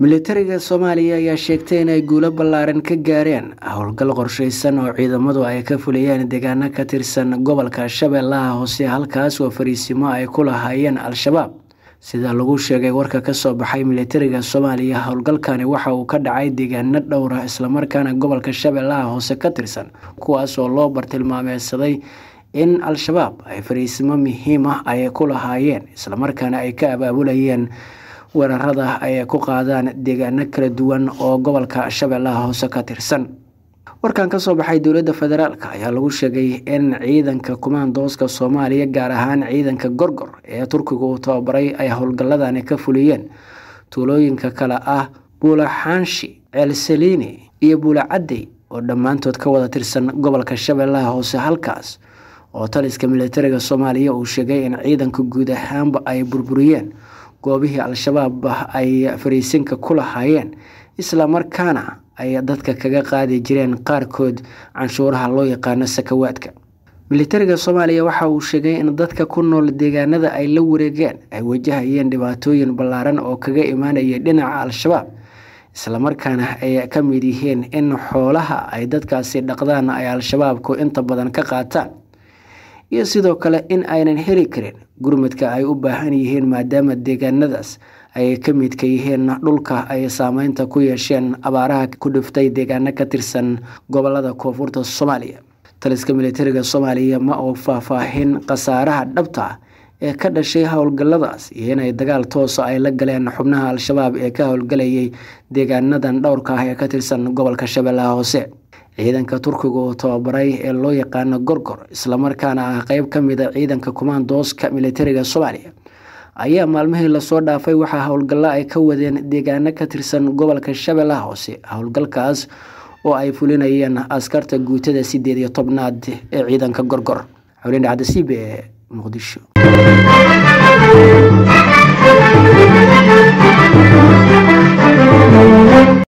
militariga soomaaliya ayaa sheegtay inay guulo ballaaran ka gaareen howlgal qorshaysan oo ciidamadu ay ka fuliyeen deegaano ka tirsan gobolka shabeellaha hoose halkaas oo fariisimo ay ku lahaayeen al-shabaab sida lagu sheegay warka ka soo baxay militariga soomaaliya howlgalkani waxa uu ka dhacay deegaano dhowra ah, islamarkaana gobolka shabeellaha hoose ka tirsan kuwaas oo loo bartilmaameysaday in al-shabaab ay fariisimo muhiim ah ay ku lahaayeen islamarkaana ay ka abaabulayeen weerarada ayay ku qaadaan deegaano kala duwan oo gobolka shabeellaha hoose ka tirsan warkan soo baxay dowladda federaalk ayaa lagu sheegay in ciidanka kumaandooska soomaaliya gaar ahaan ciidanka gorgor ee turkiga uu tababaray ay howlgalladani ka fuliyeen tuulooyinka kale ah buulaxaanshi ceelsaliini iyo buulacadey oo dhammaantood ka wada tirsan gobolka shabeellaha hoose halkaas oo taliska militariga soomaaliya uu sheegay in ciidanka guud ahaanba ay burburiyeen goobihii al-shabaab ay fariisinka ku lahaayeen isla markaana ay dadka kaga qaadi jireen qaarkood canshuuraha loo yaqaano sakawaadka militariga soomaaliya waxa uu sheegay in dadka ku nool deegaanada ay la wareegeen ay wajahayeen dhibaatooyin ballaaran oo kaga imaanaya dhinaca al-shabaab isla markaana ay ka mid yihiin in xoolaha ay dadkaasi dhaqdaan ay al-shabaabku inta badan ka qaataan iyo sidoo kale in aynan heli karin gurmadka ay u baahan yihiin maadaama deegaanadaas ay ka mid ka yihiin dhulka ay saameynta ku yeesheen abaaraha ku dhiftay deegaano ka tirsan gobolada koonfurta soomaaliya taliska militariga soomaaliya ma oo faahfaahin khasaaraha dhabta ah ee ka dhashay howlgalladaas iyo inay dagaal toosa ah ay la galeen xubnaha al-shabaab ee ka howlgalayay deegaanadan dhowrka ah ee ka tirsan gobolka shabeellaha hoose ciidanka turkiga oo tababaray ee loo yaqaano gorgor islamarkaana ah qeyb ka mid a ciidanka kumaandooska militariga soomaaliya ayaa maalmihii lasoo dhaafay waxaa howlgallo ay ka wadeen deegaano ka tirsan gobolka shabeellaha hoose howlgalkaas oo ay fulinayeen askarta guutada sideed iyo tobnaad ee ciidanka gorgor xowlin dhacda muqdisho